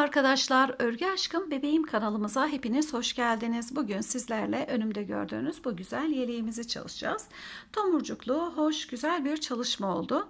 Merhaba arkadaşlar, Örgü Aşkım Bebeğim kanalımıza hepiniz hoş geldiniz. Bugün sizlerle önümde gördüğünüz bu güzel yeleğimizi çalışacağız. Tomurcuklu, hoş, güzel bir çalışma oldu.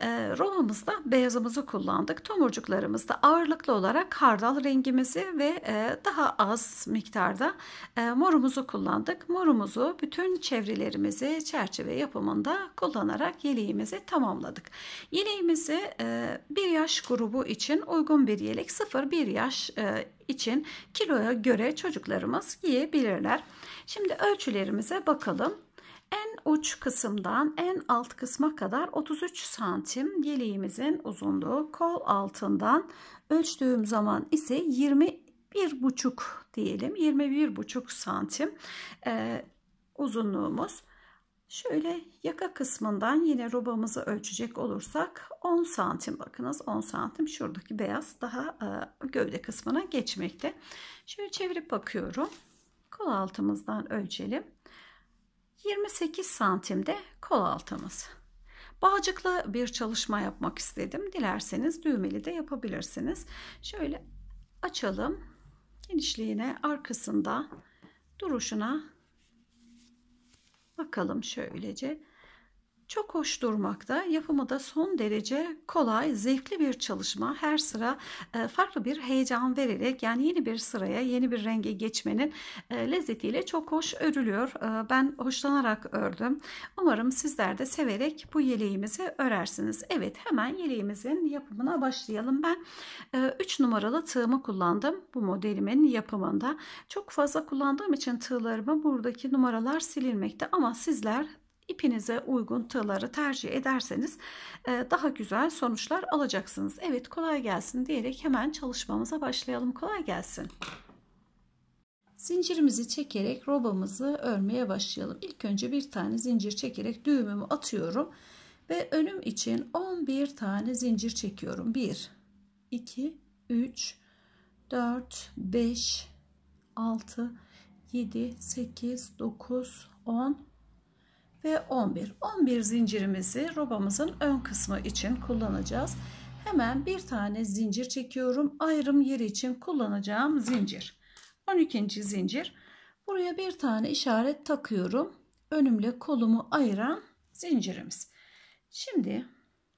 Ee, Romamızda beyazımızı kullandık. Tomurcuklarımızda ağırlıklı olarak kardal rengimizi ve e, daha az miktarda e, morumuzu kullandık. Morumuzu bütün çevrelerimizi çerçeve yapımında kullanarak yeleğimizi tamamladık. Yeleğimizi e, bir yaş grubu için uygun bir yelek 0 bir yaş e, için kiloya göre çocuklarımız yiyebilirler. Şimdi ölçülerimize bakalım. En uç kısımdan en alt kısma kadar 33 santim yeleğimizin uzunluğu kol altından ölçtüğüm zaman ise 21 buçuk diyelim 21 buçuk santim e, uzunluğumuz Şöyle yaka kısmından yine robamızı ölçecek olursak 10 santim bakınız 10 santim şuradaki beyaz daha e, gövde kısmına geçmekte. Şöyle çevirip bakıyorum. Kol altımızdan ölçelim. 28 santim de kol altımız. Bağcıklı bir çalışma yapmak istedim. Dilerseniz düğmeli de yapabilirsiniz. Şöyle açalım. Genişliğine arkasında duruşuna Bakalım şöylece. Çok hoş durmakta, yapımı da son derece kolay, zevkli bir çalışma. Her sıra e, farklı bir heyecan vererek yani yeni bir sıraya, yeni bir renge geçmenin e, lezzetiyle çok hoş örülüyor. E, ben hoşlanarak ördüm. Umarım sizler de severek bu yeleğimizi örersiniz. Evet hemen yeleğimizin yapımına başlayalım. Ben 3 numaralı tığımı kullandım bu modelimin yapımında. Çok fazla kullandığım için tığlarımı buradaki numaralar silinmekte ama sizler ipinize uygun tığları tercih ederseniz e, daha güzel sonuçlar alacaksınız. Evet kolay gelsin diyerek hemen çalışmamıza başlayalım. Kolay gelsin. Zincirimizi çekerek robamızı örmeye başlayalım. İlk önce bir tane zincir çekerek düğümümü atıyorum ve önüm için 11 tane zincir çekiyorum. 1 2 3 4 5 6 7 8 9 10 ve 11. 11 zincirimizi robamızın ön kısmı için kullanacağız. Hemen bir tane zincir çekiyorum. Ayrım yeri için kullanacağım zincir. 12. zincir. Buraya bir tane işaret takıyorum. Önümle kolumu ayıran zincirimiz. Şimdi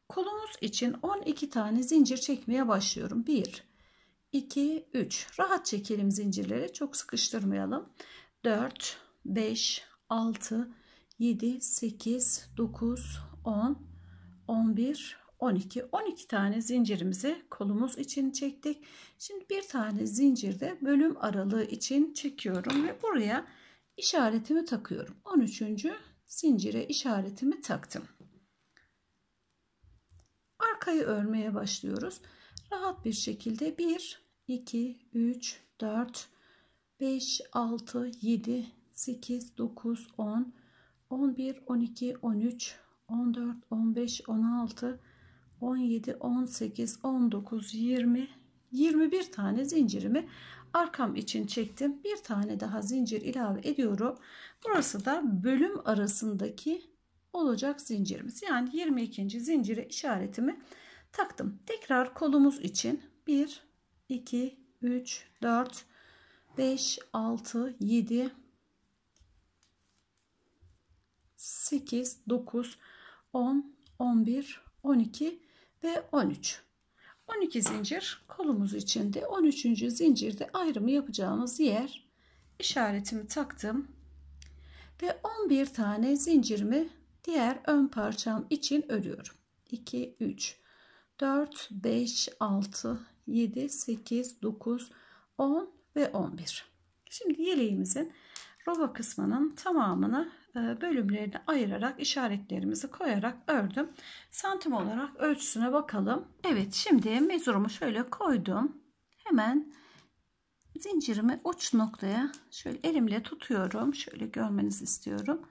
kolumuz için 12 tane zincir çekmeye başlıyorum. 1 2 3. Rahat çekelim zincirleri. Çok sıkıştırmayalım. 4 5 6 7, 8, 9, 10, 11, 12. 12 tane zincirimizi kolumuz için çektik. Şimdi bir tane zincirde bölüm aralığı için çekiyorum ve buraya işaretimi takıyorum. 13. zincire işaretimi taktım. Arkayı örmeye başlıyoruz. Rahat bir şekilde 1, 2, 3, 4, 5, 6, 7, 8, 9, 10, 11, 12, 13, 14, 15, 16, 17, 18, 19, 20, 21 tane zincirimi arkam için çektim. Bir tane daha zincir ilave ediyorum. Burası da bölüm arasındaki olacak zincirimiz. Yani 22. zincire işaretimi taktım. Tekrar kolumuz için 1, 2, 3, 4, 5, 6, 7, 8, 9, 10, 11, 12 ve 13. 12 zincir kolumuz içinde. 13. zincirde ayrımı yapacağımız yer işaretimi taktım. Ve 11 tane zincirimi diğer ön parçam için örüyorum. 2, 3, 4, 5, 6, 7, 8, 9, 10 ve 11. Şimdi yeleğimizin roba kısmının tamamını ee, bölümlerini ayırarak işaretlerimizi koyarak ördüm. Santim olarak ölçüsüne bakalım. Evet şimdi mezurumu şöyle koydum. Hemen zincirimi uç noktaya şöyle elimle tutuyorum. Şöyle görmenizi istiyorum.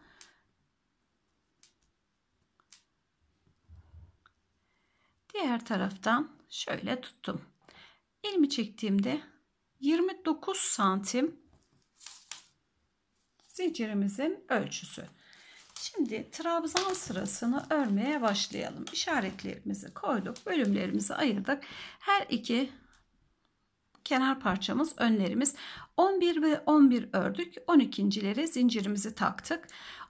Diğer taraftan şöyle tuttum. Elimi çektiğimde 29 santim zincirimizin ölçüsü. Şimdi trabzan sırasını örmeye başlayalım. İşaretlerimizi koyduk, bölümlerimizi ayırdık. Her iki kenar parçamız, önlerimiz 11 ve 11 ördük. 12.leri zincirimizi taktık.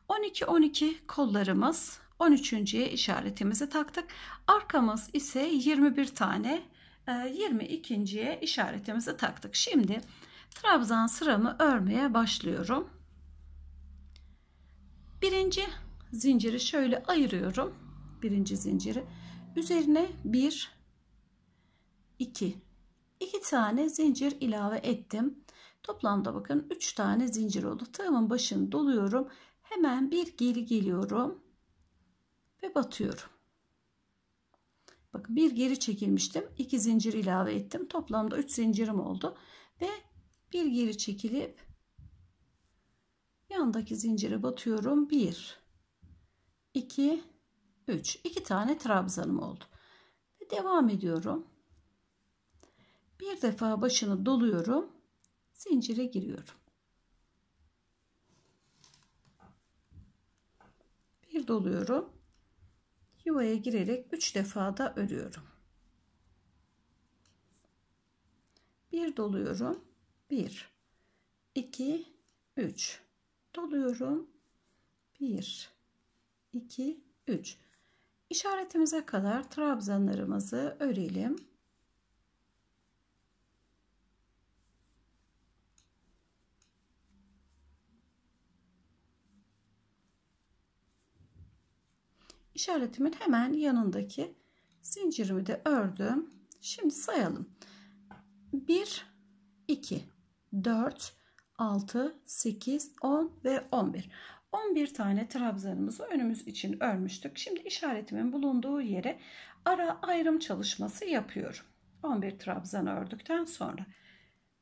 12 12 kollarımız, 13.ye işaretimizi taktık. Arkamız ise 21 tane 22.ye e, işaretimizi taktık. Şimdi trabzan sıramı örmeye başlıyorum. Birinci zinciri şöyle ayırıyorum. Birinci zinciri. Üzerine bir, iki, iki tane zincir ilave ettim. Toplamda bakın üç tane zincir oldu. Tığımın başını doluyorum. Hemen bir geri geliyorum. Ve batıyorum. Bakın bir geri çekilmiştim. iki zincir ilave ettim. Toplamda üç zincirim oldu. Ve bir geri çekilip yandaki zincire batıyorum 1 2 3 2 tane trabzanım oldu ve devam ediyorum bir defa başını doluyorum zincire giriyorum bir doluyorum yuvaya girerek 3 defa da örüyorum bir doluyorum 1 2 3 doluyorum. 1 2 3 İşaretimize kadar trabzanlarımızı örelim. İşaretimin hemen yanındaki zincirimi de ördüm. Şimdi sayalım. 1 2 4 6, 8, 10 ve 11. 11 tane trabzanımızı önümüz için örmüştük. Şimdi işaretimin bulunduğu yere ara ayrım çalışması yapıyorum. 11 trabzan ördükten sonra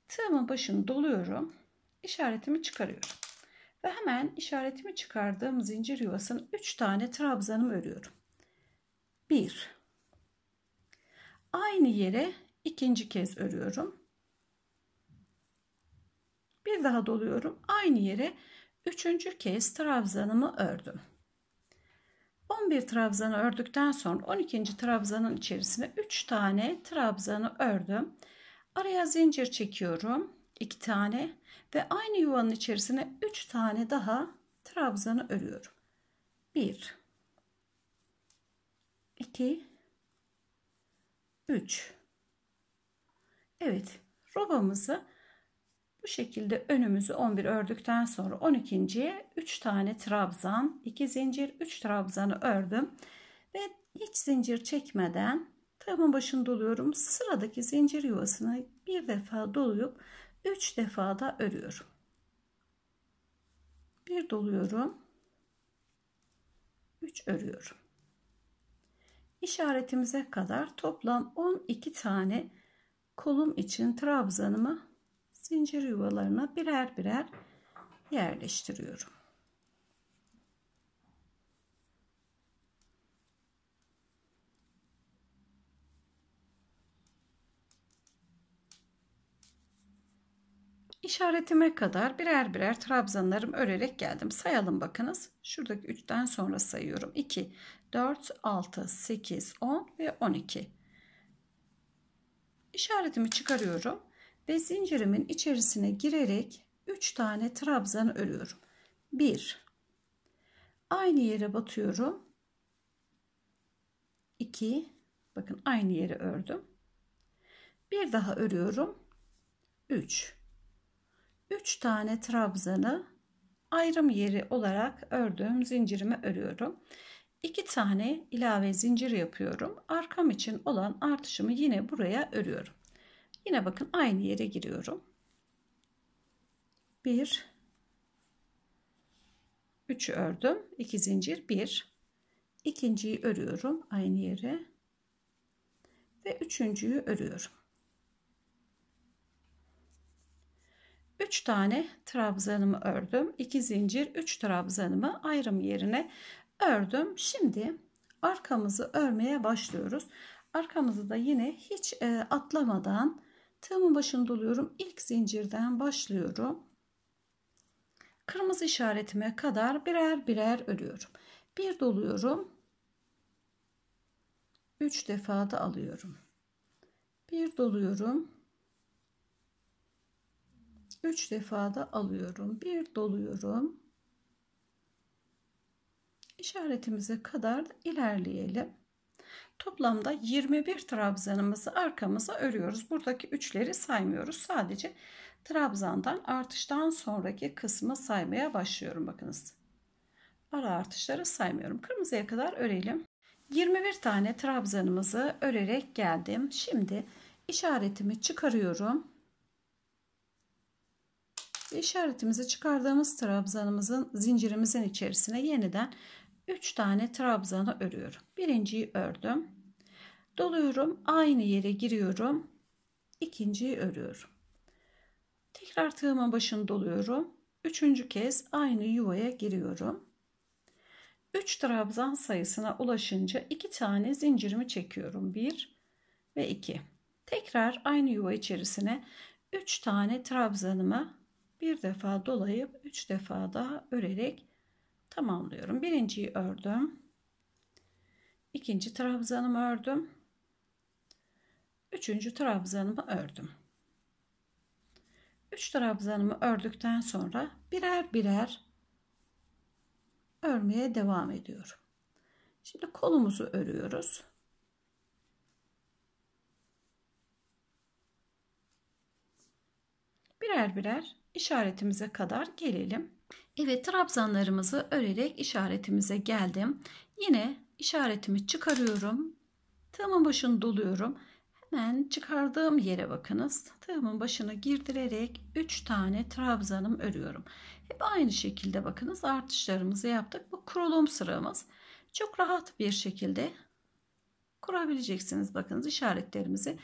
tığımın başını doluyorum. işaretimi çıkarıyorum. Ve hemen işaretimi çıkardığım zincir yuvasının 3 tane trabzanımı örüyorum. 1 Aynı yere ikinci kez örüyorum daha doluyorum. Aynı yere üçüncü kez trabzanımı ördüm. 11 trabzanı ördükten sonra 12. trabzanın içerisine 3 tane trabzanı ördüm. Araya zincir çekiyorum. 2 tane ve aynı yuvanın içerisine 3 tane daha trabzanı örüyorum. 1 2 3 Evet, robamızı bu şekilde önümüzü 11 ördükten sonra 12.ye 3 tane trabzan, 2 zincir, 3 trabzanı ördüm. Ve hiç zincir çekmeden tığımın başını doluyorum. Sıradaki zincir yuvasını bir defa doluyup 3 defa da örüyorum. Bir doluyorum. 3 örüyorum. İşaretimize kadar toplam 12 tane kolum için trabzanımı zincir yuvalarına birer birer yerleştiriyorum. İşaretime kadar birer birer trabzanlarım örerek geldim. Sayalım bakınız. Şuradaki 3'ten sonra sayıyorum. 2, 4, 6, 8, 10 ve 12. İşaretimi çıkarıyorum ve zincirimin içerisine girerek 3 tane trabzan örüyorum. 1 aynı yere batıyorum. 2 bakın aynı yere ördüm. Bir daha örüyorum. 3 3 tane trabzanı ayrım yeri olarak ördüğüm zincirime örüyorum. 2 tane ilave zincir yapıyorum. Arkam için olan artışımı yine buraya örüyorum. Yine bakın aynı yere giriyorum. 1 3 ördüm. 2 zincir 1. İkinciyi örüyorum aynı yere. Ve üçüncüyü örüyorum. 3 tane trabzanımı ördüm. 2 zincir 3 trabzanımı ayrım yerine ördüm. Şimdi arkamızı örmeye başlıyoruz. Arkamızı da yine hiç e, atlamadan Tığımın başını doluyorum. İlk zincirden başlıyorum. Kırmızı işaretime kadar birer birer örüyorum. Bir doluyorum. 3 defa da alıyorum. Bir doluyorum. 3 defa da alıyorum. Bir doluyorum. İşaretimize kadar ilerleyelim. Toplamda 21 trabzanımızı arkamıza örüyoruz. Buradaki üçleri saymıyoruz. Sadece trabzandan artıştan sonraki kısmı saymaya başlıyorum. Bakınız. Ara artışları saymıyorum. Kırmızıya kadar örelim. 21 tane trabzanımızı örerek geldim. Şimdi işaretimi çıkarıyorum. İşaretimizi çıkardığımız trabzanımızın zincirimizin içerisine yeniden 3 tane trabzanı örüyorum. Birinciyi ördüm. Doluyorum. Aynı yere giriyorum. ikinciyi örüyorum. Tekrar tığımın başını doluyorum. Üçüncü kez aynı yuvaya giriyorum. 3 trabzan sayısına ulaşınca 2 tane zincirimi çekiyorum. 1 ve 2. Tekrar aynı yuva içerisine 3 tane trabzanımı bir defa dolayıp 3 defa daha örerek tamamlıyorum. Birinciyi ördüm. ikinci trabzanımı ördüm. Üçüncü trabzanımı ördüm. Üç trabzanımı ördükten sonra birer birer örmeye devam ediyorum. Şimdi kolumuzu örüyoruz. Birer birer işaretimize kadar gelelim. Evet trabzanlarımızı örerek işaretimize geldim. Yine işaretimi çıkarıyorum. Tığımın başını doluyorum. Hemen çıkardığım yere bakınız. Tığımın başına girdirerek 3 tane trabzanım örüyorum. Hep aynı şekilde bakınız artışlarımızı yaptık. Bu kurulum sıramız. Çok rahat bir şekilde kurabileceksiniz. Bakınız işaretlerimizi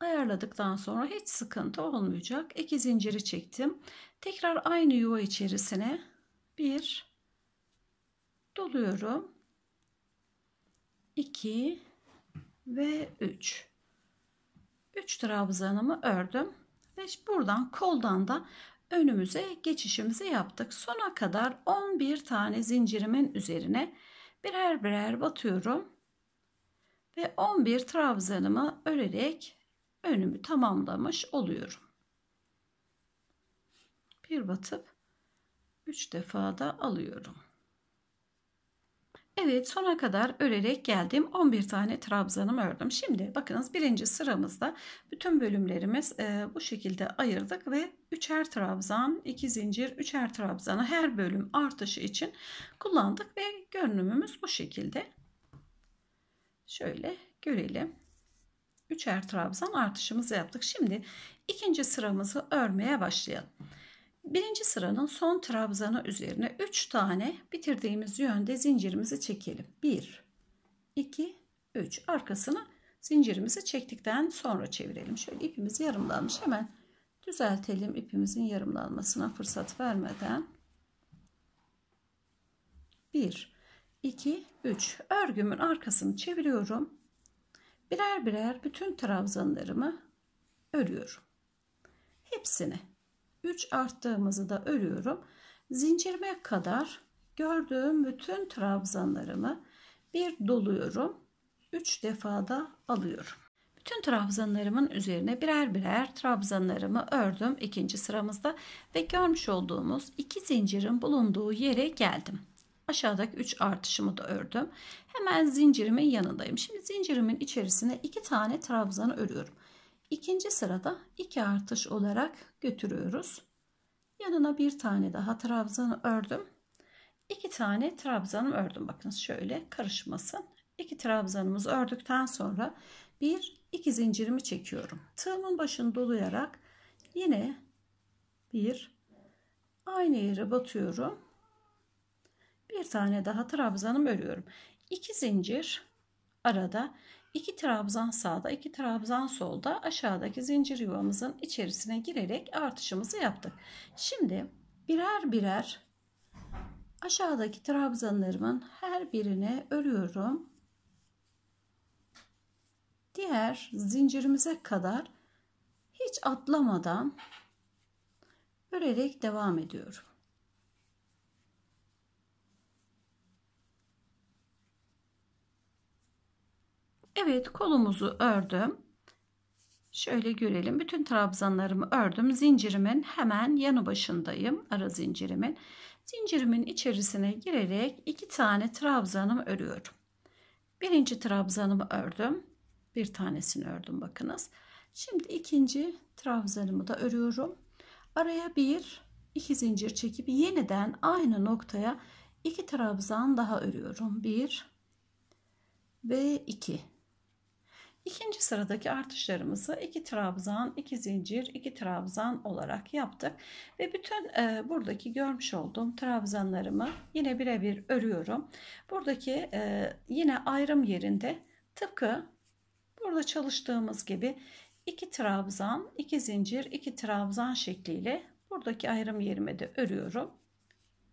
ayarladıktan sonra hiç sıkıntı olmayacak. 2 zinciri çektim. Tekrar aynı yuva içerisine 1 doluyorum 2 ve 3 3 trabzanımı ördüm ve buradan koldan da önümüze geçişimizi yaptık sona kadar 11 tane zincirimin üzerine birer birer batıyorum ve 11 trabzanımı örerek önümü tamamlamış oluyorum bir batıp 3 defa da alıyorum. Evet sona kadar örerek geldim. 11 tane trabzanım ördüm. Şimdi bakınız birinci sıramızda bütün bölümlerimiz e, bu şekilde ayırdık ve üçer trabzan, 2 zincir, üçer trabzanı her bölüm artışı için kullandık ve görünümümüz bu şekilde. Şöyle görelim. Üçer trabzan artışımızı yaptık. Şimdi ikinci sıramızı örmeye başlayalım. Birinci sıranın son trabzanı üzerine 3 tane bitirdiğimiz yönde zincirimizi çekelim. 1, 2, 3. Arkasını zincirimizi çektikten sonra çevirelim. Şöyle ipimiz yarımlanmış. Hemen düzeltelim ipimizin yarımlanmasına fırsat vermeden. 1, 2, 3. Örgümün arkasını çeviriyorum. Birer birer bütün trabzanlarımı örüyorum. Hepsini 3 arttığımızı da örüyorum. Zincirime kadar gördüğüm bütün trabzanlarımı bir doluyorum. 3 defa da alıyorum. Bütün trabzanlarımın üzerine birer birer trabzanlarımı ördüm ikinci sıramızda ve görmüş olduğumuz iki zincirin bulunduğu yere geldim. Aşağıdaki 3 artışımı da ördüm. Hemen zincirimin yanındayım. Şimdi zincirimin içerisine 2 tane trabzanı örüyorum. İkinci sırada 2 artış olarak götürüyoruz. Yanına bir tane daha trabzan ördüm. 2 tane trabzan ördüm. Bakınız şöyle karışmasın. 2 trabzanımızı ördükten sonra bir iki zincirimi çekiyorum. Tığımın başını dolayarak yine bir aynı yere batıyorum. Bir tane daha trabzanım örüyorum. 2 zincir arada İki trabzan sağda, iki trabzan solda aşağıdaki zincir yuvamızın içerisine girerek artışımızı yaptık. Şimdi birer birer aşağıdaki trabzanlarımın her birine örüyorum. Diğer zincirimize kadar hiç atlamadan örerek devam ediyorum. Evet kolumuzu ördüm. Şöyle görelim. Bütün trabzanlarımı ördüm. Zincirimin hemen yanı başındayım. Ara zincirimin. Zincirimin içerisine girerek iki tane trabzanımı örüyorum. Birinci trabzanımı ördüm. Bir tanesini ördüm bakınız. Şimdi ikinci trabzanımı da örüyorum. Araya bir, iki zincir çekip yeniden aynı noktaya iki trabzan daha örüyorum. Bir ve iki. İkinci sıradaki artışlarımızı 2 trabzan, 2 zincir, 2 trabzan olarak yaptık. Ve bütün e, buradaki görmüş olduğum trabzanlarımı yine birebir örüyorum. Buradaki e, yine ayrım yerinde tıpkı burada çalıştığımız gibi 2 trabzan, 2 zincir, 2 trabzan şekliyle buradaki ayrım yerime de örüyorum.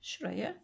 Şurayı.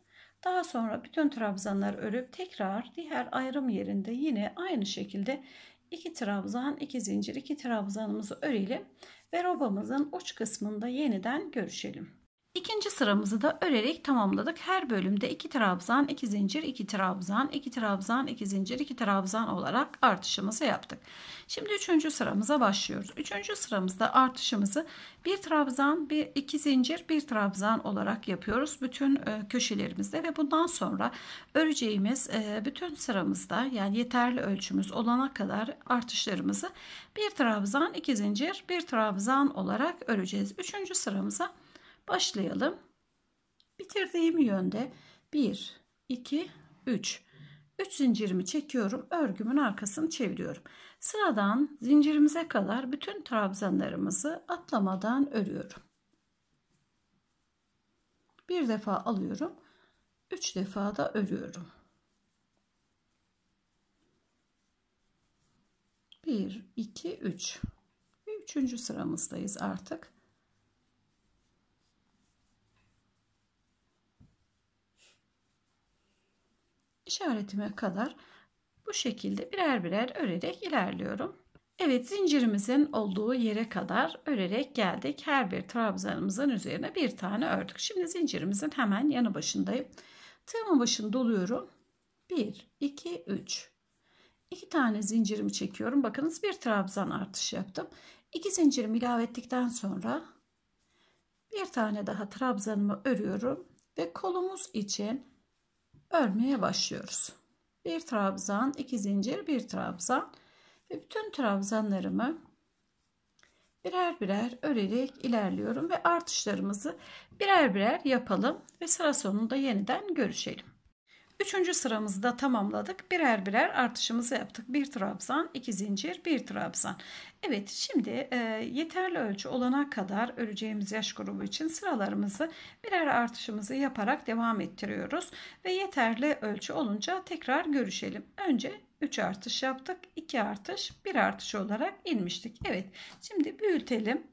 Daha sonra bütün trabzanlar örüp tekrar diğer ayrım yerinde yine aynı şekilde 2 trabzan, 2 zincir, 2 trabzanımızı örelim ve robamızın uç kısmında yeniden görüşelim. İkinci sıramızı da örerek tamamladık. Her bölümde 2 trabzan, 2 zincir, 2 trabzan, 2 trabzan, 2 zincir, 2 trabzan olarak artışımızı yaptık. Şimdi üçüncü sıramıza başlıyoruz. Üçüncü sıramızda artışımızı 1 trabzan, 2 zincir, 1 trabzan olarak yapıyoruz. Bütün e, köşelerimizde ve bundan sonra öreceğimiz e, bütün sıramızda yani yeterli ölçümüz olana kadar artışlarımızı 1 trabzan, 2 zincir, 1 trabzan olarak öreceğiz. Üçüncü sıramıza başlıyoruz Başlayalım. Bitirdiğim yönde 1, 2, 3. 3 zincirimi çekiyorum. Örgümün arkasını çeviriyorum. Sıradan zincirimize kadar bütün trabzanlarımızı atlamadan örüyorum. Bir defa alıyorum. 3 defa da örüyorum. 1, 2, 3. Üçüncü sıramızdayız artık. kaçı kadar bu şekilde birer birer örerek ilerliyorum. Evet zincirimizin olduğu yere kadar örerek geldik. Her bir trabzanımızın üzerine bir tane ördük. Şimdi zincirimizin hemen yanı başındayım. Tığımın başını doluyorum. 1, 2, 3. 2 tane zincirimi çekiyorum. Bakınız bir trabzan artışı yaptım. 2 zincirimi ilave ettikten sonra bir tane daha trabzanımı örüyorum. Ve kolumuz için örmeye başlıyoruz. Bir trabzan, iki zincir, bir trabzan ve bütün trabzanlarımı birer birer örerek ilerliyorum ve artışlarımızı birer birer yapalım ve sıra sonunda yeniden görüşelim. Üçüncü sıramızda tamamladık. Birer birer artışımızı yaptık. Bir trabzan, iki zincir, bir trabzan. Evet şimdi e, yeterli ölçü olana kadar öreceğimiz yaş grubu için sıralarımızı birer artışımızı yaparak devam ettiriyoruz. Ve yeterli ölçü olunca tekrar görüşelim. Önce 3 artış yaptık. 2 artış, 1 artış olarak inmiştik. Evet şimdi büyütelim.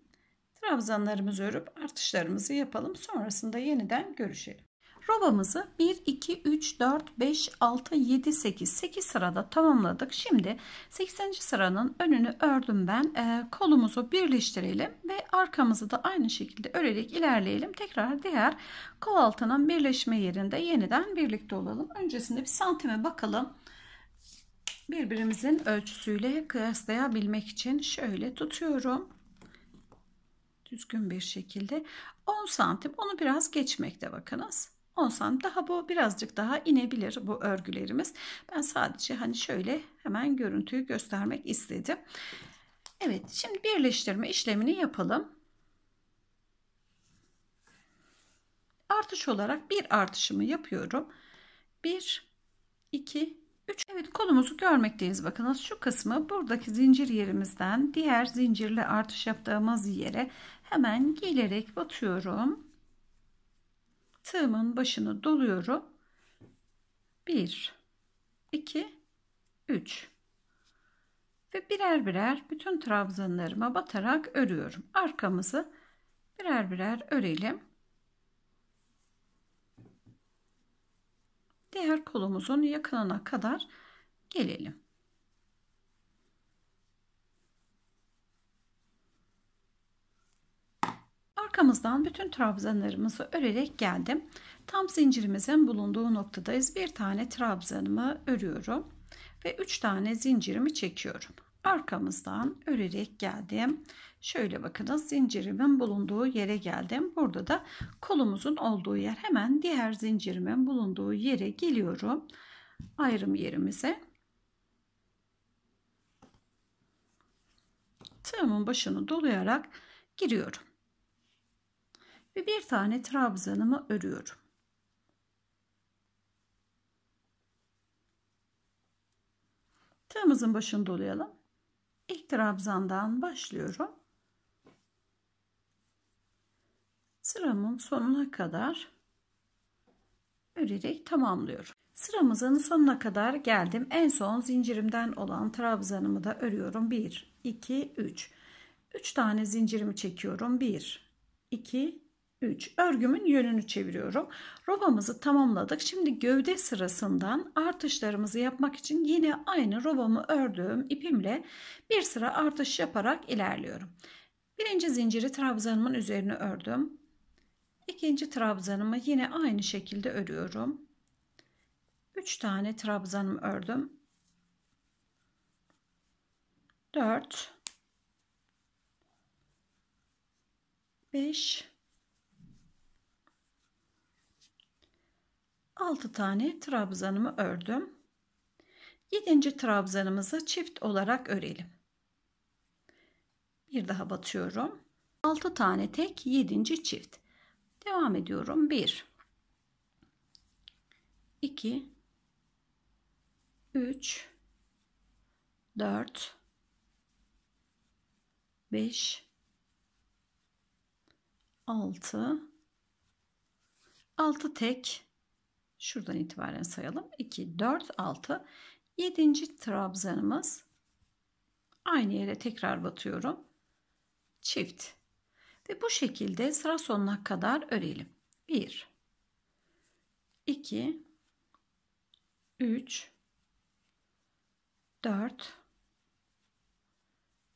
Trabzanlarımızı örüp artışlarımızı yapalım. Sonrasında yeniden görüşelim. Robamızı 1, 2, 3, 4, 5, 6, 7, 8, 8 sırada tamamladık. Şimdi 80. sıranın önünü ördüm ben. E, kolumuzu birleştirelim ve arkamızı da aynı şekilde örerek ilerleyelim. Tekrar diğer kol altının birleşme yerinde yeniden birlikte olalım. Öncesinde bir santime bakalım birbirimizin ölçüsüyle kıyaslayabilmek için şöyle tutuyorum. Düzgün bir şekilde 10 santim onu biraz geçmekte bakınız. 10 daha bu birazcık daha inebilir bu örgülerimiz. Ben sadece hani şöyle hemen görüntüyü göstermek istedim. Evet şimdi birleştirme işlemini yapalım. Artış olarak bir artışımı yapıyorum. 1 2 3 Evet kolumuzu görmekteyiz. Bakınız şu kısmı buradaki zincir yerimizden diğer zincirle artış yaptığımız yere hemen gelerek batıyorum tığımın başını doluyorum. 1 2 3 ve birer birer bütün trabzanlarıma batarak örüyorum. Arkamızı birer birer örelim. Diğer kolumuzun yakınına kadar gelelim. Arkamızdan bütün trabzanlarımızı örerek geldim. Tam zincirimizin bulunduğu noktadayız. Bir tane trabzanımı örüyorum ve 3 tane zincirimi çekiyorum. Arkamızdan örerek geldim. Şöyle bakınız zincirimin bulunduğu yere geldim. Burada da kolumuzun olduğu yer hemen diğer zincirimin bulunduğu yere geliyorum. Ayrım yerimize. Tığımın başını dolayarak giriyorum ve bir tane trabzanımı örüyorum. Tığımızın başını dolayalım. İlk trabzandan başlıyorum. Sıramın sonuna kadar örerek tamamlıyorum. Sıramızın sonuna kadar geldim. En son zincirimden olan trabzanımı da örüyorum. 1, 2, 3. 3 tane zincirimi çekiyorum. 1, 2, 3. Örgümün yönünü çeviriyorum. Robamızı tamamladık. Şimdi gövde sırasından artışlarımızı yapmak için yine aynı robamı ördüğüm ipimle bir sıra artış yaparak ilerliyorum. Birinci zinciri trabzanımın üzerine ördüm. İkinci trabzanımı yine aynı şekilde örüyorum. 3 tane trabzanımı ördüm. 4 5 6 tane trabzanımı ördüm. 7. trabzanımızı çift olarak örelim. Bir daha batıyorum. 6 tane tek 7. çift. Devam ediyorum. 1 2 3 4 5 6 6 tek Şuradan itibaren sayalım. 2, 4, 6. 7. trabzanımız. Aynı yere tekrar batıyorum. Çift. Ve bu şekilde sıra sonuna kadar örelim. 1, 2, 3, 4,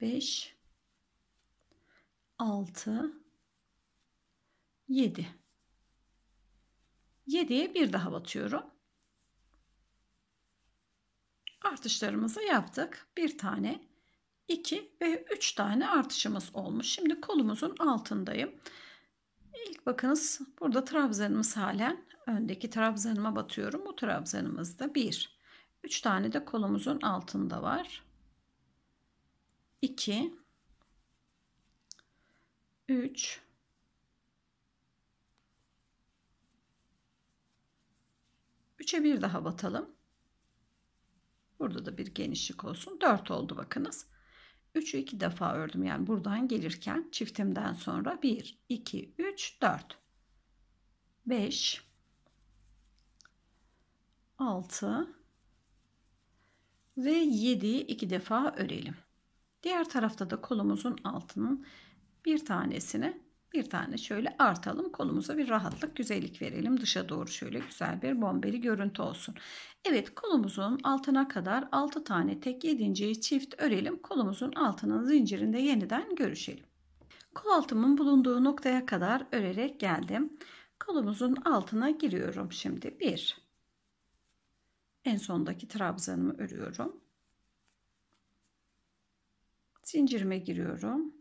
5, 6, 7. 7'ye bir daha batıyorum. Artışlarımızı yaptık. Bir tane, iki ve üç tane artışımız olmuş. Şimdi kolumuzun altındayım. İlk bakınız burada trabzanımız halen öndeki trabzanıma batıyorum. Bu trabzanımız da 1. 3 tane de kolumuzun altında var. 2 3 3'e 1 daha batalım. Burada da bir genişlik olsun. 4 oldu bakınız. 3'ü 2 defa ördüm. Yani buradan gelirken çiftimden sonra 1, 2, 3, 4, 5, 6 ve 7'yi 2 defa örelim. Diğer tarafta da kolumuzun altının bir tanesini bir tane şöyle artalım. Kolumuza bir rahatlık, güzellik verelim. Dışa doğru şöyle güzel bir bombeli görüntü olsun. Evet kolumuzun altına kadar 6 tane tek 7. çift örelim. Kolumuzun altının zincirinde yeniden görüşelim. Kol altımın bulunduğu noktaya kadar örerek geldim. Kolumuzun altına giriyorum şimdi. 1 En sondaki trabzanımı örüyorum. Zincirime giriyorum.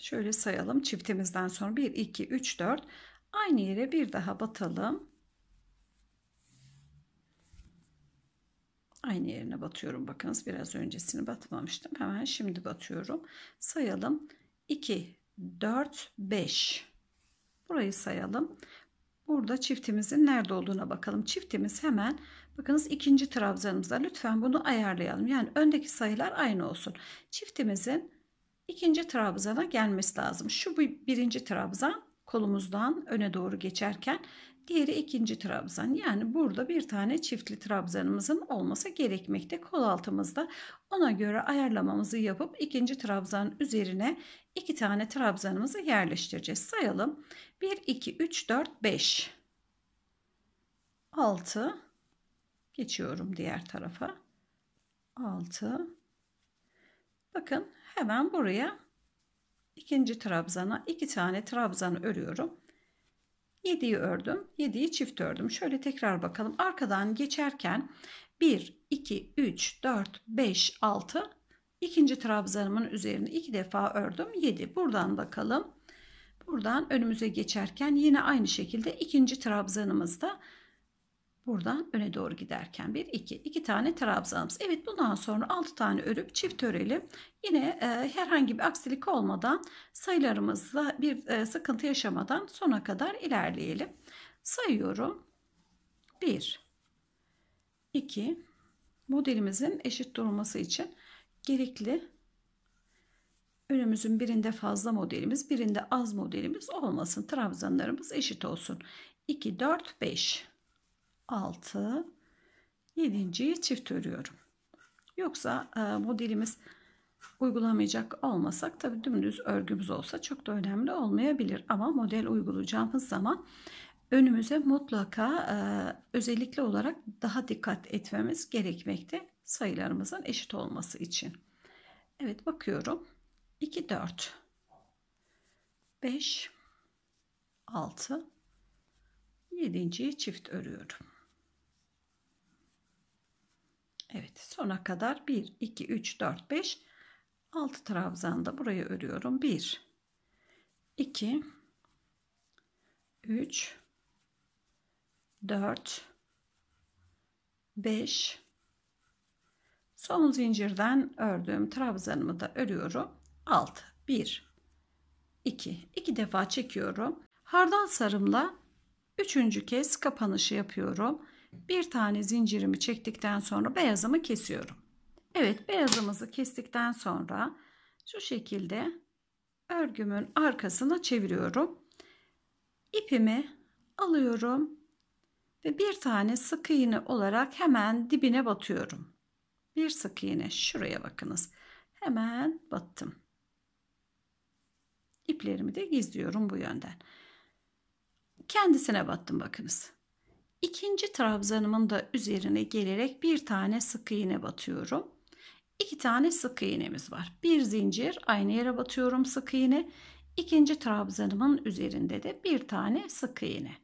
Şöyle sayalım. Çiftimizden sonra 1, 2, 3, 4. Aynı yere bir daha batalım. Aynı yerine batıyorum. Bakınız biraz öncesini batmamıştım. Hemen şimdi batıyorum. Sayalım. 2, 4, 5. Burayı sayalım. Burada çiftimizin nerede olduğuna bakalım. Çiftimiz hemen bakınız ikinci trabzanımızda lütfen bunu ayarlayalım. Yani öndeki sayılar aynı olsun. Çiftimizin ikinci trabzana gelmesi lazım. Şu birinci trabzan kolumuzdan öne doğru geçerken diğeri ikinci trabzan. Yani burada bir tane çiftli trabzanımızın olması gerekmekte kol altımızda. Ona göre ayarlamamızı yapıp ikinci trabzan üzerine iki tane trabzanımızı yerleştireceğiz. Sayalım. 1, 2, 3, 4, 5, 6, geçiyorum diğer tarafa. 6, bakın Hemen buraya ikinci trabzana iki tane trabzan örüyorum. 7'yi ördüm. 7'yi çift ördüm. Şöyle tekrar bakalım. Arkadan geçerken 1, 2, 3, 4, 5, 6 ikinci trabzanımın üzerine iki defa ördüm. 7. Buradan bakalım. Buradan önümüze geçerken yine aynı şekilde ikinci trabzanımızda Buradan öne doğru giderken 1, 2, 2 tane trabzanımız. Evet bundan sonra 6 tane örüp çift örelim. Yine e, herhangi bir aksilik olmadan sayılarımızda bir e, sıkıntı yaşamadan sona kadar ilerleyelim. Sayıyorum. 1, 2, modelimizin eşit durması için gerekli önümüzün birinde fazla modelimiz birinde az modelimiz olmasın. Trabzanlarımız eşit olsun. 2, 4, 5. 6 7. çift örüyorum. Yoksa e, modelimiz uygulamayacak olmasak tabi dümdüz örgümüz olsa çok da önemli olmayabilir ama model uygulayacağımız zaman önümüze mutlaka e, özellikle olarak daha dikkat etmemiz gerekmekte sayılarımızın eşit olması için. Evet bakıyorum. 2 4 5 6 7. çift örüyorum. Evet sona kadar 1, 2, 3, 4, 5, 6 trabzanda burayı örüyorum. 1, 2, 3, 4, 5, son zincirden ördüğüm trabzanımı da örüyorum. 6, 1, 2, 2 defa çekiyorum. Hardal sarımla üçüncü kez kapanışı yapıyorum. Bir tane zincirimi çektikten sonra beyazımı kesiyorum. Evet beyazımızı kestikten sonra şu şekilde örgümün arkasına çeviriyorum. İpimi alıyorum ve bir tane sık iğne olarak hemen dibine batıyorum. Bir sık iğne şuraya bakınız. Hemen battım. İplerimi de gizliyorum bu yönden. Kendisine battım bakınız. İkinci trabzanımın da üzerine gelerek bir tane sık iğne batıyorum. İki tane sık iğnemiz var. Bir zincir aynı yere batıyorum sık iğne. İkinci trabzanımın üzerinde de bir tane sık iğne.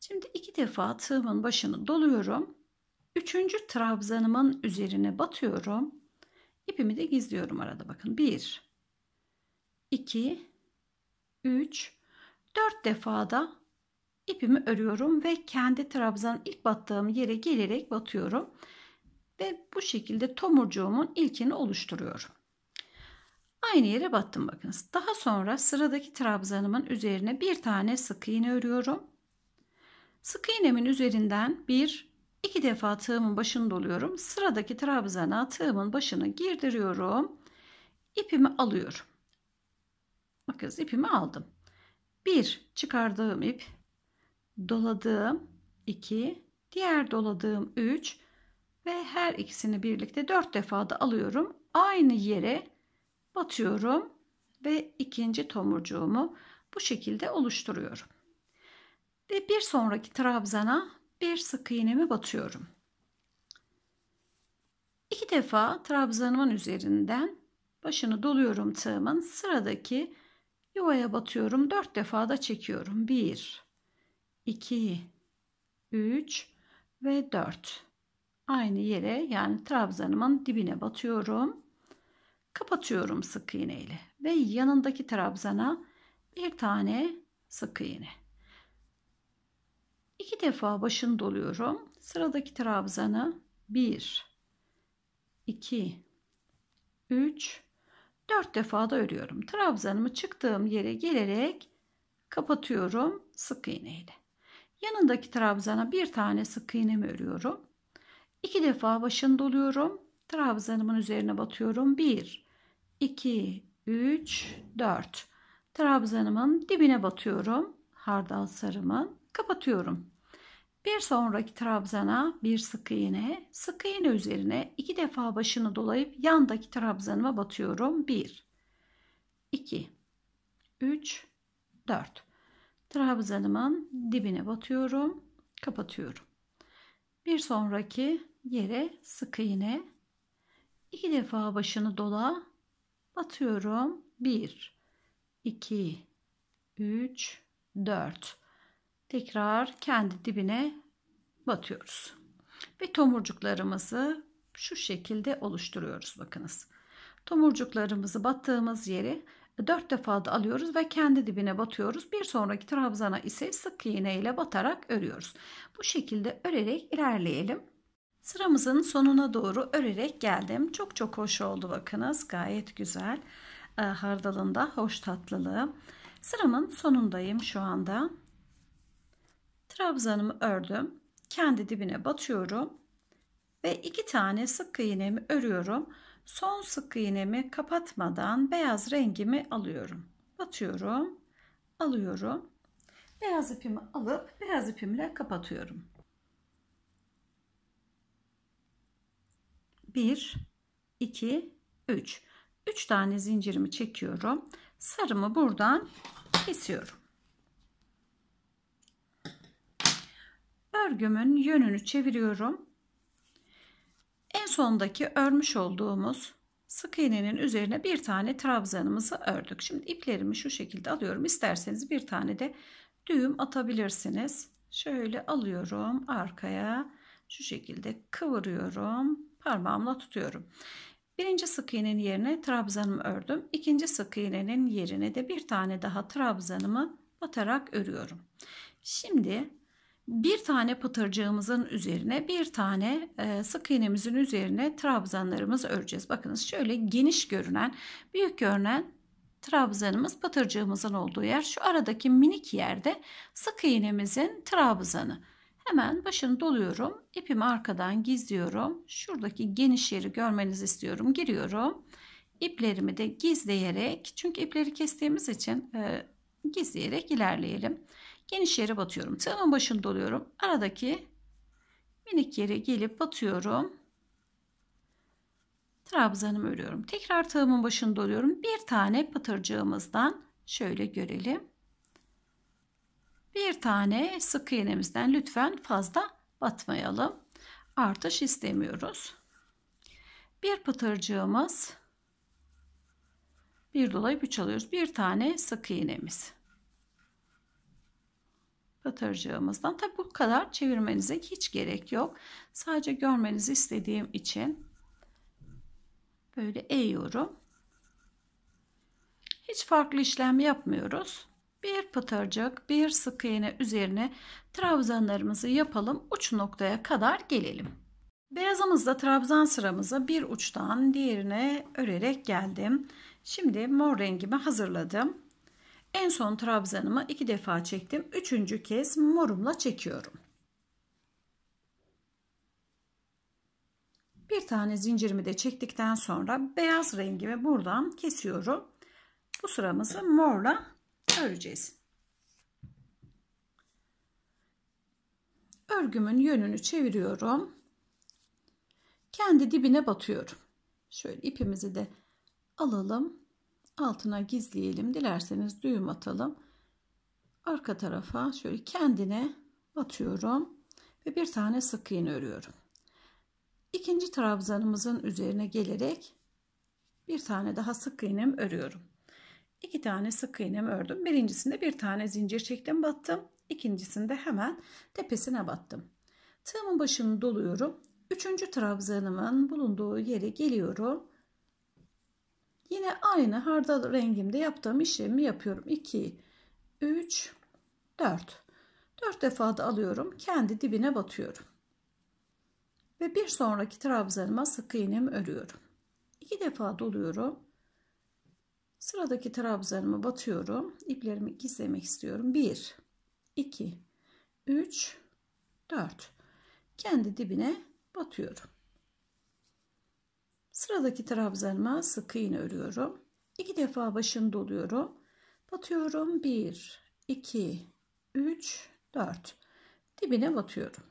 Şimdi iki defa tığımın başını doluyorum. Üçüncü trabzanımın üzerine batıyorum. İpimi de gizliyorum arada bakın. bir, iki, üç, dört defa da ipimi örüyorum ve kendi trabzanın ilk battığım yere gelerek batıyorum. Ve bu şekilde tomurcuğumun ilkini oluşturuyorum. Aynı yere battım bakınız. Daha sonra sıradaki trabzanımın üzerine bir tane sık iğne örüyorum. Sık iğnemin üzerinden bir, iki defa tığımın başını doluyorum. Sıradaki trabzana tığımın başını girdiriyorum. İpimi alıyorum. Bakınız ipimi aldım. Bir çıkardığım ip doladığım 2, diğer doladığım 3 ve her ikisini birlikte 4 defa da alıyorum. Aynı yere batıyorum ve ikinci tomurcuğumu bu şekilde oluşturuyorum. Ve bir sonraki trabzana bir sık iğnemi batıyorum. İki defa trabzanımın üzerinden başını doluyorum tığımın sıradaki yuvaya batıyorum. Dört defa da çekiyorum. Bir, 2, 3 ve 4. Aynı yere yani trabzanımın dibine batıyorum. Kapatıyorum sık iğneyle ve yanındaki trabzana bir tane sık iğne. İki defa başını doluyorum. Sıradaki trabzanı 1, 2, 3, 4 defa da örüyorum. Trabzanımı çıktığım yere gelerek kapatıyorum sık iğneyle. Yanındaki trabzana bir tane sık iğnemi örüyorum. İki defa başını doluyorum. Trabzanımın üzerine batıyorum. 1, 2, 3, 4. Trabzanımın dibine batıyorum. Hardal sarımın. Kapatıyorum. Bir sonraki trabzana bir sık iğne, sık iğne üzerine iki defa başını dolayıp yandaki trabzanıma batıyorum. 1, 2, 3, 4 trabzanımın dibine batıyorum. Kapatıyorum. Bir sonraki yere sık iğne. iki defa başını dola. Batıyorum. 1 2 3 4 Tekrar kendi dibine batıyoruz. Ve tomurcuklarımızı şu şekilde oluşturuyoruz bakınız. Tomurcuklarımızı battığımız yeri 4 defa da alıyoruz ve kendi dibine batıyoruz. Bir sonraki trabzana ise sık iğne ile batarak örüyoruz. Bu şekilde örerek ilerleyelim. Sıramızın sonuna doğru örerek geldim. Çok çok hoş oldu bakınız. Gayet güzel. Ee, Hardalında hoş tatlılığı. Sıramın sonundayım şu anda. Trabzanımı ördüm. Kendi dibine batıyorum. Ve iki tane sık iğnemi örüyorum. Son sık iğnemi kapatmadan beyaz rengimi alıyorum. Batıyorum, alıyorum. Beyaz ipimi alıp beyaz ipimle kapatıyorum. 1 2 3 3 tane zincirimi çekiyorum. Sarımı buradan kesiyorum. Örgümün yönünü çeviriyorum en sondaki örmüş olduğumuz sık iğnenin üzerine bir tane trabzanımızı ördük. Şimdi iplerimi şu şekilde alıyorum. İsterseniz bir tane de düğüm atabilirsiniz. Şöyle alıyorum arkaya. Şu şekilde kıvırıyorum. Parmağımla tutuyorum. Birinci sık iğnenin yerine trabzanımı ördüm. İkinci sık iğnenin yerine de bir tane daha trabzanımı batarak örüyorum. Şimdi bir tane pıtırcığımızın üzerine bir tane e, sık iğnemizin üzerine trabzanlarımızı öreceğiz. Bakınız şöyle geniş görünen, büyük görünen trabzanımız pıtırcığımızın olduğu yer. Şu aradaki minik yerde sık iğnemizin trabzanı. Hemen başını doluyorum. ipimi arkadan gizliyorum. Şuradaki geniş yeri görmenizi istiyorum. Giriyorum. İplerimi de gizleyerek çünkü ipleri kestiğimiz için e, gizleyerek ilerleyelim. Geniş yere batıyorum. Tığımın başını doluyorum. Aradaki minik yere gelip batıyorum. Trabzanımı örüyorum. Tekrar tığımın başını doluyorum. Bir tane patırcığımızdan şöyle görelim. Bir tane sık iğnemizden lütfen fazla batmayalım. Artış istemiyoruz. Bir patırcığımız bir dolayı üç alıyoruz. Bir tane sık iğnemiz. Katarcığımızdan. Tabi bu kadar çevirmenize hiç gerek yok. Sadece görmenizi istediğim için böyle eğiyorum. Hiç farklı işlem yapmıyoruz. Bir pıtırcık, bir sık iğne üzerine trabzanlarımızı yapalım. Uç noktaya kadar gelelim. Beyazımızda trabzan sıramızı bir uçtan diğerine örerek geldim. Şimdi mor rengimi hazırladım. En son trabzanımı iki defa çektim. Üçüncü kez morumla çekiyorum. Bir tane zincirimi de çektikten sonra beyaz rengimi buradan kesiyorum. Bu sıramızı morla öreceğiz. Örgümün yönünü çeviriyorum. Kendi dibine batıyorum. Şöyle ipimizi de alalım altına gizleyelim. Dilerseniz düğüm atalım. Arka tarafa şöyle kendine batıyorum ve bir tane sık iğne örüyorum. İkinci trabzanımızın üzerine gelerek bir tane daha sık iğnem örüyorum. İki tane sık iğnem ördüm. Birincisinde bir tane zincir çektim battım. İkincisinde hemen tepesine battım. Tığımın başını doluyorum. Üçüncü trabzanımın bulunduğu yere geliyorum Yine aynı hardal rengimde yaptığım işlemi yapıyorum. 2, 3, 4. 4 defa da alıyorum. Kendi dibine batıyorum. Ve bir sonraki trabzanıma sık iğnemi örüyorum. 2 defa doluyorum. Sıradaki trabzanımı batıyorum. İplerimi gizlemek istiyorum. 1, 2, 3, 4. Kendi dibine batıyorum. Sıradaki trabzanıma sık iğne örüyorum. İki defa başını doluyorum. Batıyorum. 1, 2, 3, 4. Dibine batıyorum.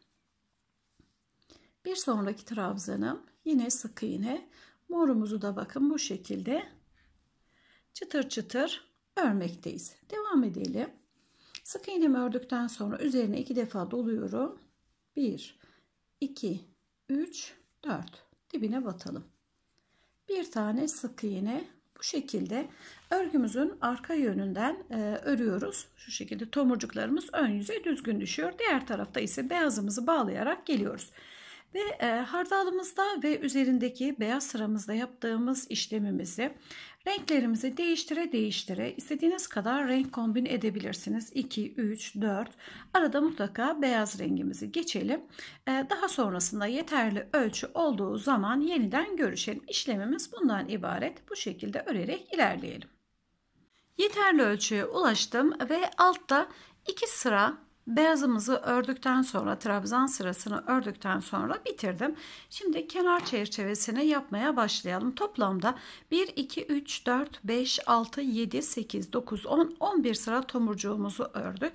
Bir sonraki trabzanım yine sık iğne. Morumuzu da bakın bu şekilde çıtır çıtır örmekteyiz. Devam edelim. Sık iğnemi ördükten sonra üzerine iki defa doluyorum. 1, 2, 3, 4. Dibine batalım bir tane sık iğne bu şekilde örgümüzün arka yönünden e, örüyoruz. Şu şekilde tomurcuklarımız ön yüze düzgün düşüyor. Diğer tarafta ise beyazımızı bağlayarak geliyoruz. Ve e, hardalımızda ve üzerindeki beyaz sıramızda yaptığımız işlemimizi renklerimizi değiştire değiştire istediğiniz kadar renk kombin edebilirsiniz. 2, 3, 4 arada mutlaka beyaz rengimizi geçelim. E, daha sonrasında yeterli ölçü olduğu zaman yeniden görüşelim. İşlemimiz bundan ibaret. Bu şekilde örerek ilerleyelim. Yeterli ölçüye ulaştım ve altta 2 sıra Beyazımızı ördükten sonra trabzan sırasını ördükten sonra bitirdim. Şimdi kenar çerçevesini yapmaya başlayalım. Toplamda 1, 2, 3, 4, 5, 6, 7, 8, 9, 10, 11 sıra tomurcuğumuzu ördük.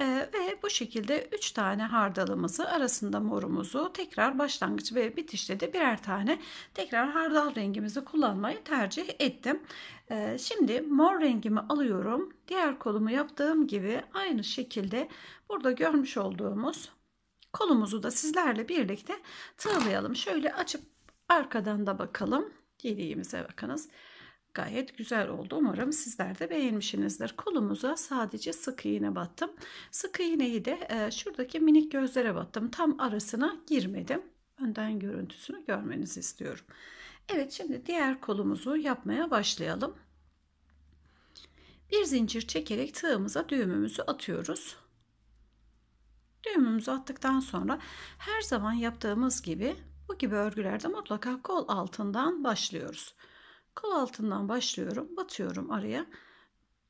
Ee, ve bu şekilde 3 tane hardalımızı arasında morumuzu tekrar başlangıç ve bitişte de birer tane tekrar hardal rengimizi kullanmayı tercih ettim. Ee, şimdi mor rengimi alıyorum. Diğer kolumu yaptığım gibi aynı şekilde burada görmüş olduğumuz kolumuzu da sizlerle birlikte tığlayalım. Şöyle açıp arkadan da bakalım. Yediğimize bakınız. Gayet güzel oldu. Umarım sizler de beğenmişsinizdir. Kolumuza sadece sık iğne battım. Sık iğneyi de e, şuradaki minik gözlere battım. Tam arasına girmedim. Önden görüntüsünü görmenizi istiyorum. Evet şimdi diğer kolumuzu yapmaya başlayalım. Bir zincir çekerek tığımıza düğümümüzü atıyoruz. Düğümümüzü attıktan sonra her zaman yaptığımız gibi bu gibi örgülerde mutlaka kol altından başlıyoruz. Kol altından başlıyorum, batıyorum araya.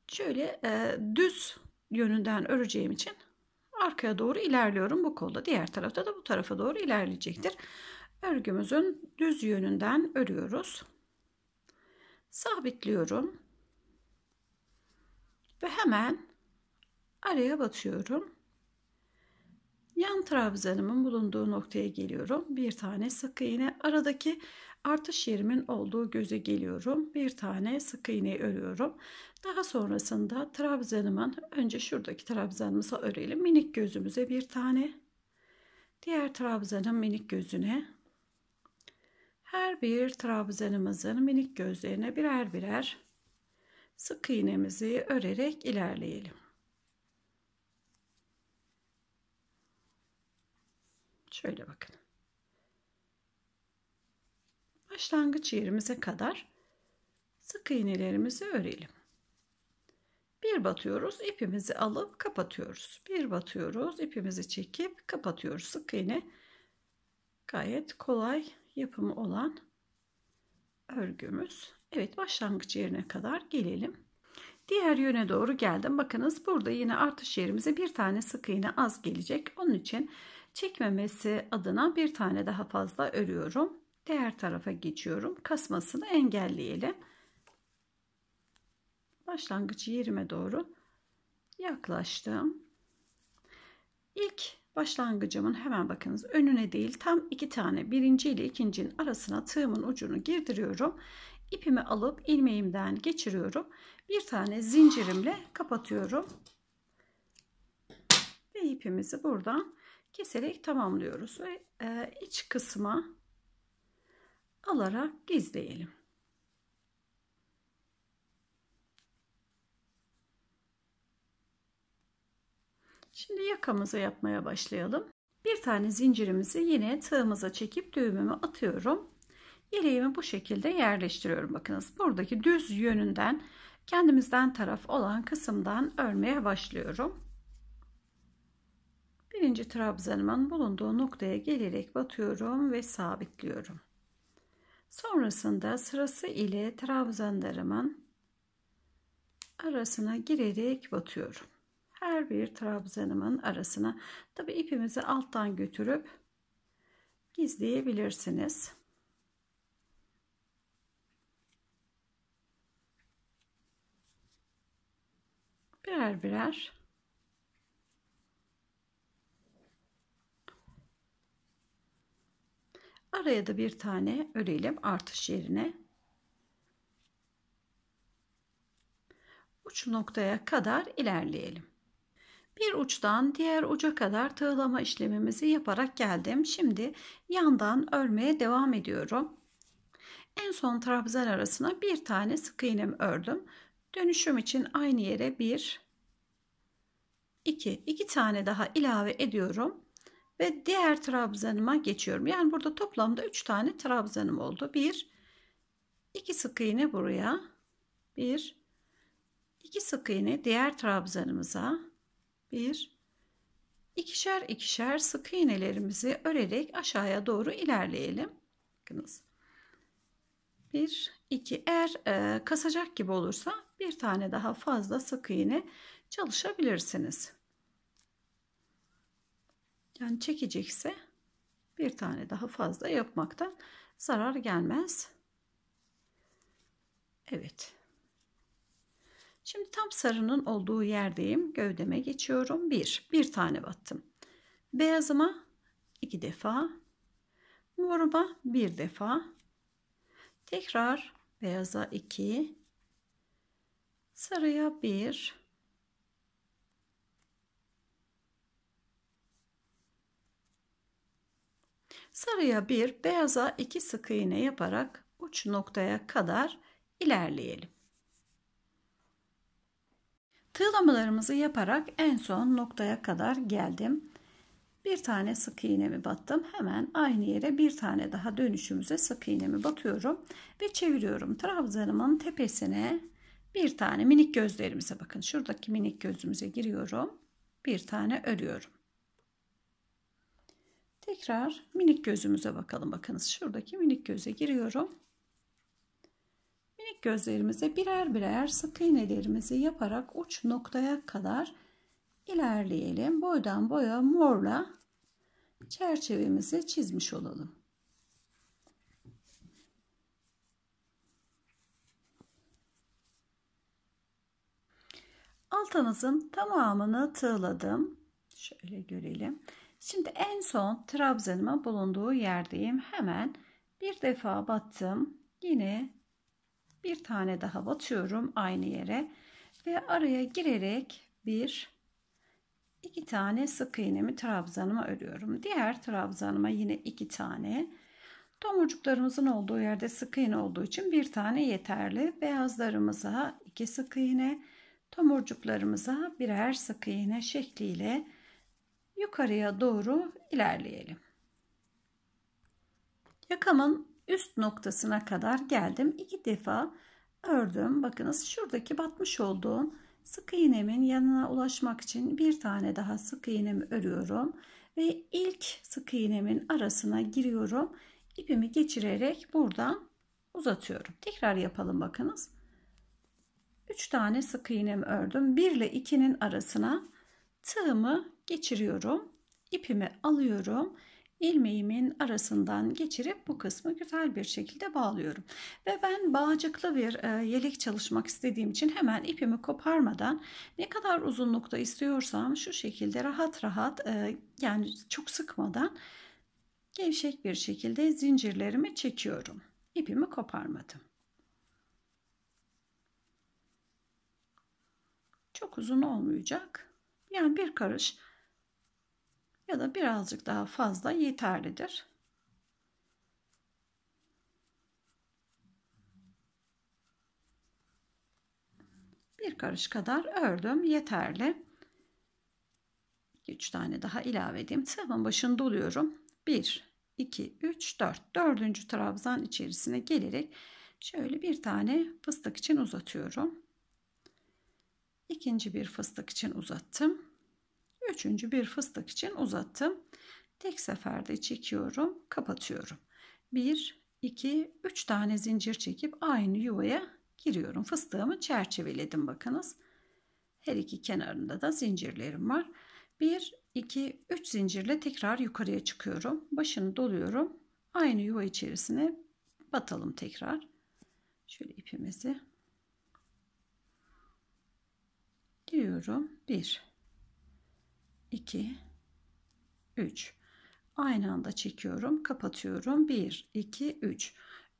Şöyle e, düz yönünden öreceğim için arkaya doğru ilerliyorum bu kolda. Diğer tarafta da bu tarafa doğru ilerleyecektir örgümüzün düz yönünden örüyoruz. Sabitliyorum. Ve hemen araya batıyorum. Yan trabzanımın bulunduğu noktaya geliyorum. Bir tane sık iğne aradaki artış yerimin olduğu göze geliyorum. Bir tane sık iğne örüyorum. Daha sonrasında trabzanımın önce şuradaki trabzanımıza örelim. Minik gözümüze bir tane. Diğer trabzanın minik gözüne her bir trabzanımızın minik gözlerine birer birer sık iğnemizi örerek ilerleyelim. Şöyle bakın. Başlangıç yerimize kadar sık iğnelerimizi örelim. Bir batıyoruz, ipimizi alıp kapatıyoruz. Bir batıyoruz, ipimizi çekip kapatıyoruz. Sık iğne gayet kolay yapımı olan örgümüz. Evet başlangıç yerine kadar gelelim. Diğer yöne doğru geldim. Bakınız burada yine artış yerimize bir tane sık iğne az gelecek. Onun için çekmemesi adına bir tane daha fazla örüyorum. Diğer tarafa geçiyorum. Kasmasını engelleyelim. Başlangıç yerime doğru yaklaştım. İlk Başlangıcımın hemen bakınız önüne değil tam iki tane birinci ile ikincinin arasına tığımın ucunu girdiriyorum. ipimi alıp ilmeğimden geçiriyorum. Bir tane zincirimle kapatıyorum. Ve ipimizi buradan keserek tamamlıyoruz. Ve e, iç kısma alarak gizleyelim. Şimdi yakamızı yapmaya başlayalım. Bir tane zincirimizi yine tığımıza çekip düğümümü atıyorum. İleğimi bu şekilde yerleştiriyorum. Bakınız buradaki düz yönünden kendimizden taraf olan kısımdan örmeye başlıyorum. Birinci trabzanımın bulunduğu noktaya gelerek batıyorum ve sabitliyorum. Sonrasında sırası ile trabzanlarımın arasına girerek batıyorum her bir trabzanımın arasına tabi ipimizi alttan götürüp gizleyebilirsiniz. Birer birer araya da bir tane örelim artış yerine uç noktaya kadar ilerleyelim. Bir uçtan diğer uca kadar tığlama işlemimizi yaparak geldim. Şimdi yandan örmeye devam ediyorum. En son trabzan arasına bir tane sık iğnem ördüm. Dönüşüm için aynı yere bir, iki, iki tane daha ilave ediyorum. Ve diğer trabzanıma geçiyorum. Yani burada toplamda üç tane trabzanım oldu. Bir, iki sık iğne buraya. Bir, iki sık iğne diğer trabzanımıza 1 ikişer ikişer sık iğnelerimizi örerek aşağıya doğru ilerleyelim. Bakınız. 1 2 eğer e, kasacak gibi olursa bir tane daha fazla sık iğne çalışabilirsiniz. Yani çekecekse bir tane daha fazla yapmaktan zarar gelmez. Evet. Şimdi tam sarının olduğu yerdeyim. Gövdeme geçiyorum. Bir, bir tane battım. Beyazıma iki defa. Moruma bir defa. Tekrar beyaza iki. Sarıya bir. Sarıya bir, beyaza iki sık iğne yaparak uç noktaya kadar ilerleyelim. Tığlamalarımızı yaparak en son noktaya kadar geldim. Bir tane sık iğnemi battım. Hemen aynı yere bir tane daha dönüşümüze sık iğnemi batıyorum ve çeviriyorum. Trabzanımın tepesine bir tane minik gözlerimize bakın. Şuradaki minik gözümüze giriyorum. Bir tane örüyorum. Tekrar minik gözümüze bakalım. Bakınız şuradaki minik göze giriyorum tek gözlerimize birer birer sık iğnelerimizi yaparak uç noktaya kadar ilerleyelim. Boydan boya morla çerçevemizi çizmiş olalım. Altımızın tamamını tığladım. Şöyle görelim. Şimdi en son trabzanımın bulunduğu yerdeyim. Hemen bir defa battım. Yine bir tane daha batıyorum aynı yere ve araya girerek bir iki tane sık iğnemi trabzanıma örüyorum diğer trabzanıma yine iki tane tomurcuklarımızın olduğu yerde sık iğne olduğu için bir tane yeterli beyazlarımıza iki sık iğne tomurcuklarımıza birer sık iğne şekliyle yukarıya doğru ilerleyelim yakamın üst noktasına kadar geldim. İki defa ördüm. Bakınız şuradaki batmış olduğum sık iğnemin yanına ulaşmak için bir tane daha sık iğnemi örüyorum. Ve ilk sık iğnemin arasına giriyorum. İpimi geçirerek buradan uzatıyorum. Tekrar yapalım bakınız. 3 tane sık iğnem ördüm. 1 ile 2'nin arasına tığımı geçiriyorum. İpimi alıyorum ilmeğimin arasından geçirip bu kısmı güzel bir şekilde bağlıyorum. Ve ben bağcıklı bir e, yelek çalışmak istediğim için hemen ipimi koparmadan ne kadar uzunlukta istiyorsam şu şekilde rahat rahat e, yani çok sıkmadan gevşek bir şekilde zincirlerimi çekiyorum. İpimi koparmadım. Çok uzun olmayacak. Yani bir karış ya da birazcık daha fazla yeterlidir. Bir karış kadar ördüm yeterli. 3 tane daha ilave edeyim. Tığımın başını doluyorum. 1, 2, 3, 4. Dördüncü trabzan içerisine gelerek şöyle bir tane fıstık için uzatıyorum. İkinci bir fıstık için uzattım. Üçüncü bir fıstık için uzattım. Tek seferde çekiyorum, kapatıyorum. 1, 2, 3 tane zincir çekip aynı yuvaya giriyorum. Fıstığımı çerçeveledim bakınız. Her iki kenarında da zincirlerim var. 1, 2, 3 zincirle tekrar yukarıya çıkıyorum. Başını doluyorum. Aynı yuva içerisine batalım tekrar. Şöyle ipimizi giriyorum. 1 2 3 aynı anda çekiyorum kapatıyorum 1 2 3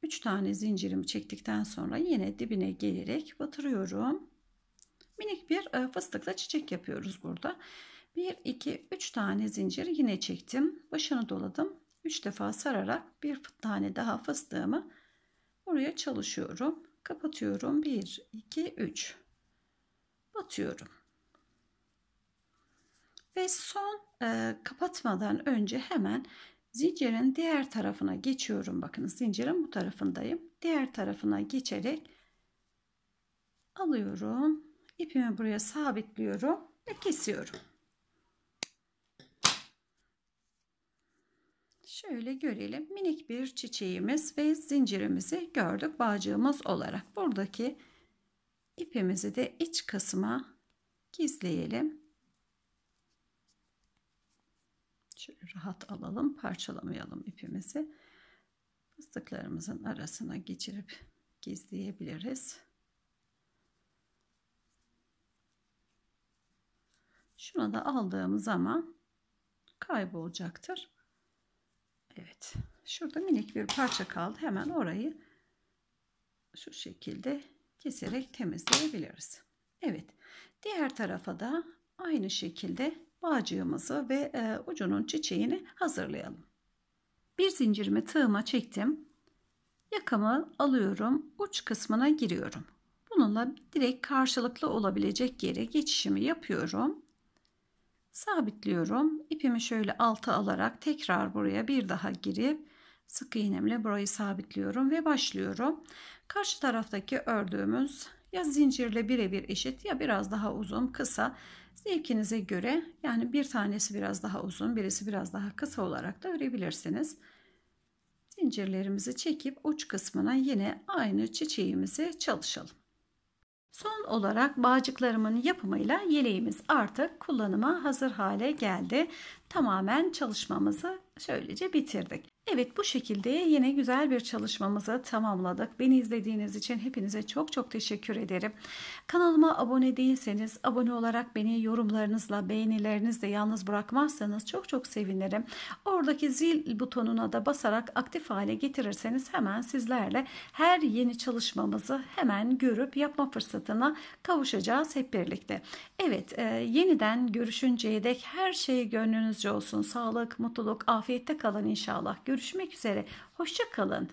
3 tane zincirimi çektikten sonra yine dibine gelerek batırıyorum minik bir e, fıstıkla çiçek yapıyoruz burada 1 2 3 tane zincir yine çektim başını doladım 3 defa sararak bir tane daha fıstığımı buraya çalışıyorum kapatıyorum 1 2 3 batıyorum ve son e, kapatmadan önce hemen zincirin diğer tarafına geçiyorum. Bakın zincirin bu tarafındayım. Diğer tarafına geçerek alıyorum. ipimi buraya sabitliyorum ve kesiyorum. Şöyle görelim minik bir çiçeğimiz ve zincirimizi gördük bağcığımız olarak. Buradaki ipimizi de iç kısma gizleyelim. rahat alalım. Parçalamayalım ipimizi. Fıstıklarımızın arasına geçirip gizleyebiliriz. Şuna da aldığım zaman kaybolacaktır. Evet. Şurada minik bir parça kaldı. Hemen orayı şu şekilde keserek temizleyebiliriz. Evet. Diğer tarafa da aynı şekilde bağcığımızı ve e, ucunun çiçeğini hazırlayalım. Bir zincirimi tığıma çektim. Yakamı alıyorum. Uç kısmına giriyorum. Bununla direkt karşılıklı olabilecek yere geçişimi yapıyorum. Sabitliyorum. İpimi şöyle alta alarak tekrar buraya bir daha girip sık iğnemle burayı sabitliyorum ve başlıyorum. Karşı taraftaki ördüğümüz ya zincirle birebir eşit ya biraz daha uzun kısa zevkinize göre yani bir tanesi biraz daha uzun birisi biraz daha kısa olarak da örebilirsiniz. Zincirlerimizi çekip uç kısmına yine aynı çiçeğimizi çalışalım. Son olarak bağcıklarımın yapımıyla yeleğimiz artık kullanıma hazır hale geldi. Tamamen çalışmamızı şöylece bitirdik. Evet bu şekilde yine güzel bir çalışmamızı tamamladık. Beni izlediğiniz için hepinize çok çok teşekkür ederim. Kanalıma abone değilseniz abone olarak beni yorumlarınızla beğenilerinizle yalnız bırakmazsanız çok çok sevinirim. Oradaki zil butonuna da basarak aktif hale getirirseniz hemen sizlerle her yeni çalışmamızı hemen görüp yapma fırsatına kavuşacağız hep birlikte. Evet e, yeniden görüşünceye dek her şey gönlünüzce olsun. Sağlık, mutluluk, afiyette kalın inşallah görüşmek üzere. Hoşça kalın.